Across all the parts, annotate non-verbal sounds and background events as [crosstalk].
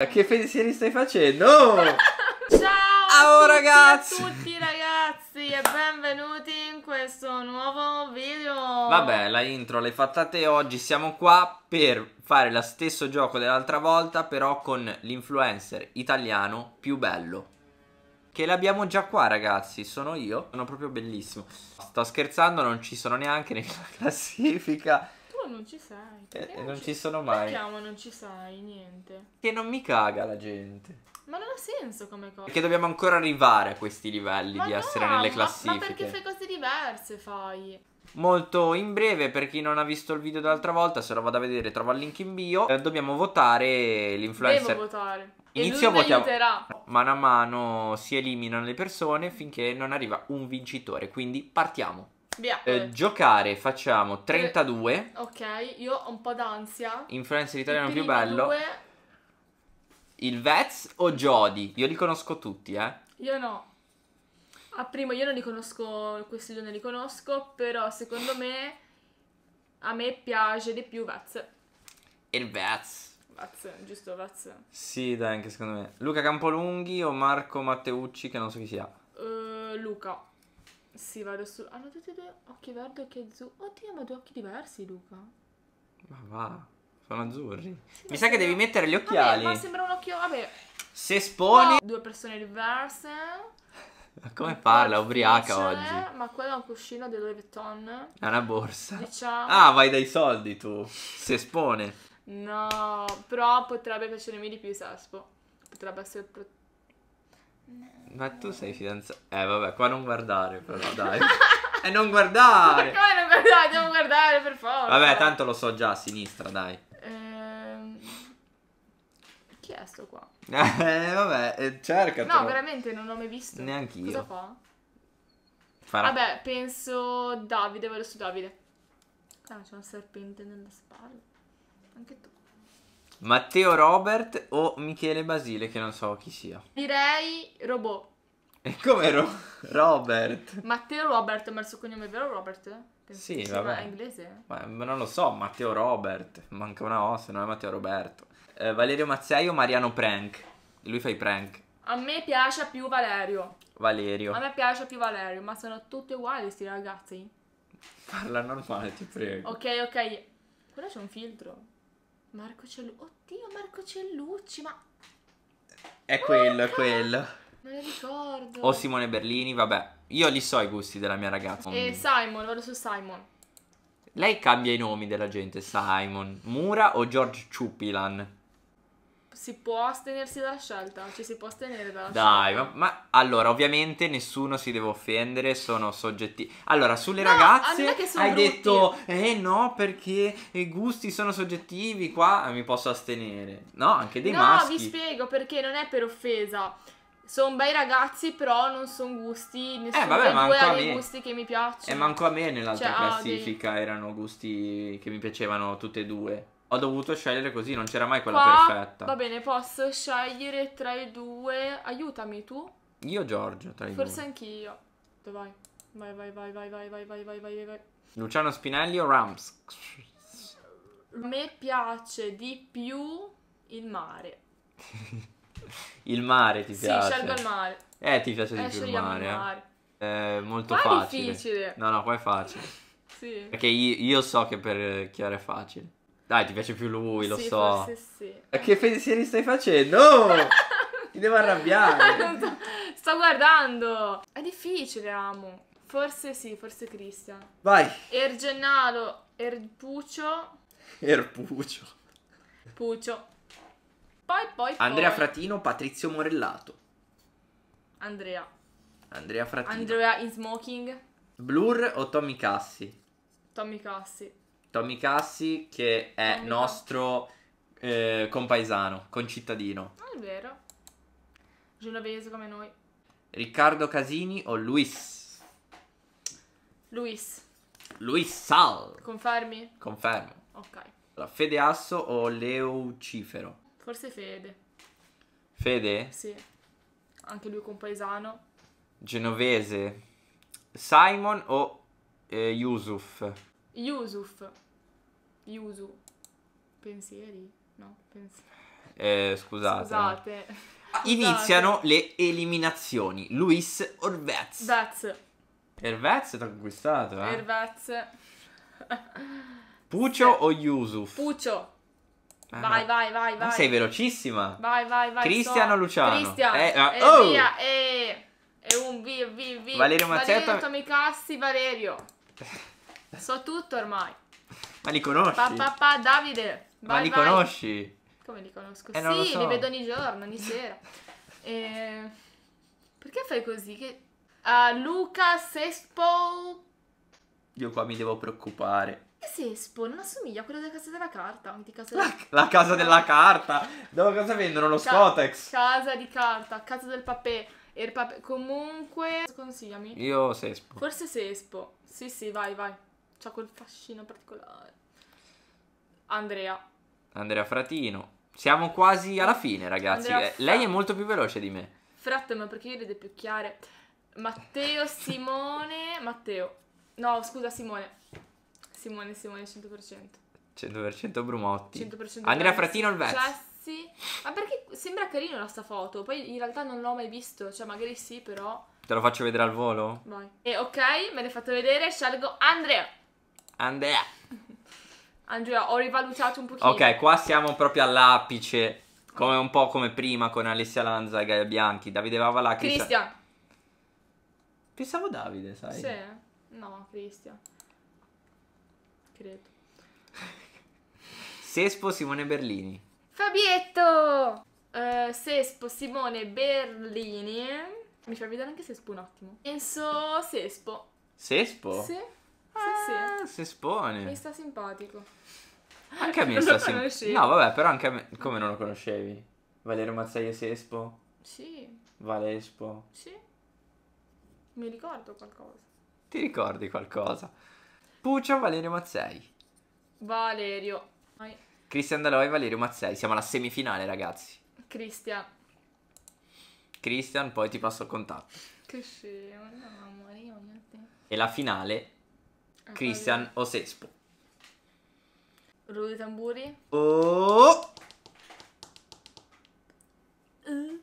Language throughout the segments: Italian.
Che pensieri stai facendo? [laughs] Ciao! Ciao ragazzi! A tutti ragazzi e benvenuti in questo nuovo video! Vabbè, la intro l'hai fatta te, oggi siamo qua per fare lo stesso gioco dell'altra volta, però con l'influencer italiano più bello. Che l'abbiamo già qua ragazzi, sono io, sono proprio bellissimo. Sto scherzando, non ci sono neanche nella [laughs] classifica non ci sei. Eh, non, ci, ci sono mai. Chiama, non ci sai niente. Che non mi caga la gente. Ma non ha senso come cosa. Perché dobbiamo ancora arrivare a questi livelli ma di no, essere nelle classifiche. Ma, ma perché fai cose diverse, fai. Molto in breve, per chi non ha visto il video dell'altra volta, se lo vado a vedere trova il link in bio. Eh, dobbiamo votare l'influencer. Devo votare. Inizio votiamo. Mano a mano si eliminano le persone finché non arriva un vincitore. Quindi partiamo. Via, eh, giocare facciamo 32. Eh, ok, io ho un po' d'ansia. Influenza italiano più bello. Due... Il Vets o Jody? Io li conosco tutti, eh. Io no. A primo io non li conosco, questi due non li conosco, però secondo me a me piace di più Vets. Il Vets. Vaz, giusto Vets. Sì, dai, anche secondo me. Luca Campolunghi o Marco Matteucci, che non so chi sia. Uh, Luca. Sì, vado su. Hanno tutti e due occhi verdi e occhi azzurri. Oddio, ma due occhi diversi, Luca. Ma va, sono azzurri. Sì, Mi sa sembra... che devi mettere gli occhiali. Vabbè, ma sembra un occhio. Vabbè. Se esponi. No. Due persone diverse. Ma [laughs] come parla? Ubriaca oggi. Ma quello è un cuscino di Louis Vuitton. È una borsa. Diciamo. Ah, vai dai soldi tu. Se espone. No, però potrebbe piacermi di più Sespo. Potrebbe essere No. Ma tu sei fidanzato. Eh, vabbè, qua non guardare, però [laughs] dai. E eh, non guardare! Ma come non guardare? Devo guardare per forza. Vabbè, tanto lo so già a sinistra, dai. Ehm... Chi è sto qua? [laughs] Eh, vabbè, eh, cerca. No, veramente non l'ho mai visto. Neanch'io. Cosa fa? Farà... Vabbè, penso Davide, vado su Davide. Ah, c'è un serpente nella spalla. Anche tu. Matteo Robert o Michele Basile, che non so chi sia. Direi robot. E come ro- Robert? Matteo Robert, ma il suo cognome è vero Robert? Penso sì, vabbè. Ma è inglese? Ma, ma non lo so, Matteo Robert. Manca una O, se non è Matteo Roberto. Eh, Valerio Mazzei o Mariano Prank? Lui fa i prank. A me piace più Valerio. Valerio. A me piace più Valerio, ma sono tutti uguali questi ragazzi. Parla normale, ti prego. Ok, ok. Però c'è un filtro. Marco Cellucci. Oddio, Marco Cellucci, ma... È quello, è quello. Non lo ricordo. O Simone Berlini, vabbè. Io li so i gusti della mia ragazza. E eh, Simon, vado su Simon. Lei cambia i nomi della gente, Simon, Mura o George Chupilan? si può astenersi dalla scelta, ci cioè si può astenere dalla Dai, scelta. Dai, ma, ma, allora, ovviamente nessuno si deve offendere, sono soggetti. Allora, sulle no, ragazze hai brutti. detto "Eh no, perché i gusti sono soggettivi, qua mi posso astenere". No, anche dei no, maschi. No, vi spiego perché non è per offesa. Sono bei ragazzi, però non sono gusti. Eh, nessuno eh, vabbè, dei due ha dei gusti che mi piacciono. E eh, manco a me nell'altra cioè, classifica dei... erano gusti che mi piacevano tutte e due. Ho dovuto scegliere così, non c'era mai quella Qua, perfetta. Va bene, posso scegliere tra i due. Aiutami tu. Io Giorgio, tra i Forse due. Forse anch'io. Dove vai? Vai, vai, vai, vai, vai, vai, vai, vai, vai, vai. Luciano Spinelli o Rams? A me piace di più il mare. [laughs] il mare ti piace? Sì, scelgo il mare. Eh, ti piace eh, di più il mare. Il eh. mare. Eh, molto qua facile. È difficile. No, no, qua è facile. [laughs] sì. Perché io, io so che per eh, Chiara è facile. Dai, ti piace più lui, lo sì, so. Forse sì. Ma che pensieri stai facendo? [laughs] ti devo arrabbiare. sto, guardando. È difficile, amo. Forse sì, forse Cristian. Vai. Ergennaro, Erpuccio. Erpuccio. Puccio. Poi, poi, Andrea Fratino, Patrizio Morellato. Andrea. Andrea Fratino. Andrea in smoking. Blur o Tommy Cassi? Tommy Cassi. Tommy Cassi che è Tommy nostro eh, compaesano, concittadino. Ah, è vero. Genovese come noi. Riccardo Casini o Luis? Luis. Luis Sal. Confermi? Confermo. Ok. Allora, Fede Asso o Leucifero? Forse Fede. Fede? Sì. Anche lui compaesano. Genovese. Simon o eh, Yusuf? Yusuf. Yusu. Pensieri? No, pensieri. Eh, scusate. Scusate. [laughs] Iniziano le eliminazioni. Luis Orvez. Vez. Ervez ti ha conquistato, eh? Ervez. Puccio o Yusuf? Puccio. Ah, vai, vai, vai, vai. Sei velocissima. Vai, vai, vai. Cristiano so. Luciano. Cristian. Eh, eh, oh. E via, e... E un vi, vi, vi. Valerio Mazzetto. Valerio Tomicassi, Valerio. [laughs] So tutto ormai. Ma li conosci? Papà, pa, pa, Davide. Vai, Ma li vai. conosci? Come li conosco? Eh, sì, so. li vedo ogni giorno, ogni sera. E... Perché fai così? Che... Uh, Luca Sespo. Io qua mi devo preoccupare. Che Sespo? Non assomiglia a quello della casa della carta. Casa della... La, casa della carta! Dove cosa vendono? Lo Ca- Scotex? Casa di carta, casa del papè. Papè... Comunque, consigliami. Io Sespo. Forse Sespo. Sì, sì, vai, vai. C'ha quel fascino particolare. Andrea. Andrea Fratino. Siamo quasi alla fine, ragazzi. Eh, lei è molto più veloce di me. Fratto, ma perché io le più chiare? Matteo, [laughs] Simone, Matteo. No, scusa, Simone. Simone, Simone, 100%. 100% Brumotti. 100% Andrea Fratino il Vez. Cessi. Ma perché sembra carino la sta foto? Poi in realtà non l'ho mai visto, cioè magari sì, però... Te lo faccio vedere al volo? Vai. E ok, me l'hai fatto vedere, scelgo Andrea. Andrea. Andrea, ho rivalutato un pochino. Ok, qua siamo proprio all'apice. Come un po' come prima con Alessia Lanza e Gaia Bianchi. Davide Vavalà. Cristian. Cristian. Pensavo Davide, sai? Sì, no, Cristian. Credo. Sespo Simone Berlini. Fabietto! Uh, Sespo Simone Berlini. Mi fai vedere anche Sespo un attimo. Penso Sespo. Sespo? Sì sì, sì. Eh, si espone. Mi sta simpatico. Anche a me non sta simpatico. No, vabbè, però anche a me. Come non lo conoscevi? Valerio Mazzaia Sespo? Sì. Valespo? Sì. Mi ricordo qualcosa. Ti ricordi qualcosa? Puccio Valerio Mazzei. Valerio. Cristian Daloi Valerio Mazzei. Siamo alla semifinale, ragazzi. Cristian. Cristian, poi ti passo il contatto. Che scemo, mamma mia. E la finale Christian Osespo. Rudy Tamburi. Oh! Uh.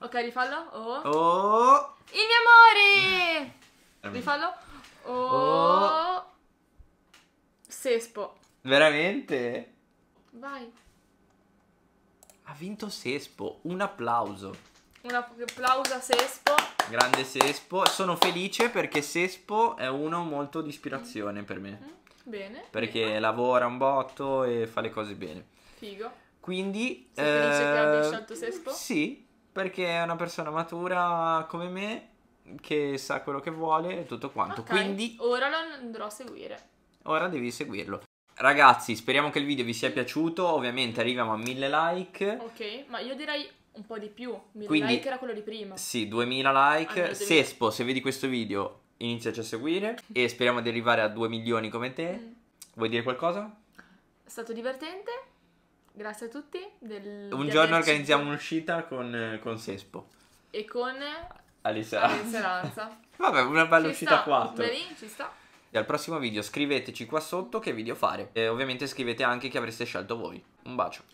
ok, rifallo. Oh. oh! Il mio amore! Rifallo. Oh! oh! Sespo. Veramente? Vai. Ha vinto Sespo. Un applauso. Un applauso a Sespo. Grande Sespo. Sono felice perché Sespo è uno molto di ispirazione per me. Mm-hmm. Bene. Perché bene. lavora un botto e fa le cose bene. Figo. Quindi... Sei eh, felice che abbia eh, scelto Sespo? Sì, perché è una persona matura come me, che sa quello che vuole e tutto quanto. Okay. Quindi... Ora lo andrò a seguire. Ora devi seguirlo. Ragazzi, speriamo che il video vi sia piaciuto. Ovviamente arriviamo a mille like. Ok, ma io direi un po' di più. 1000 Quindi, like era quello di prima. Sì, 2000 like. Allora, Sespo, se vedi questo video, inizia a seguire e speriamo di arrivare a 2 milioni come te. Mm. Vuoi dire qualcosa? È stato divertente. Grazie a tutti. Del, un giorno organizziamo un'uscita con, con Sespo. E con Alessia [laughs] Vabbè, una bella ci uscita sta. 4. Bene, ci sta. E al prossimo video scriveteci qua sotto che video fare. E ovviamente scrivete anche che avreste scelto voi. Un bacio.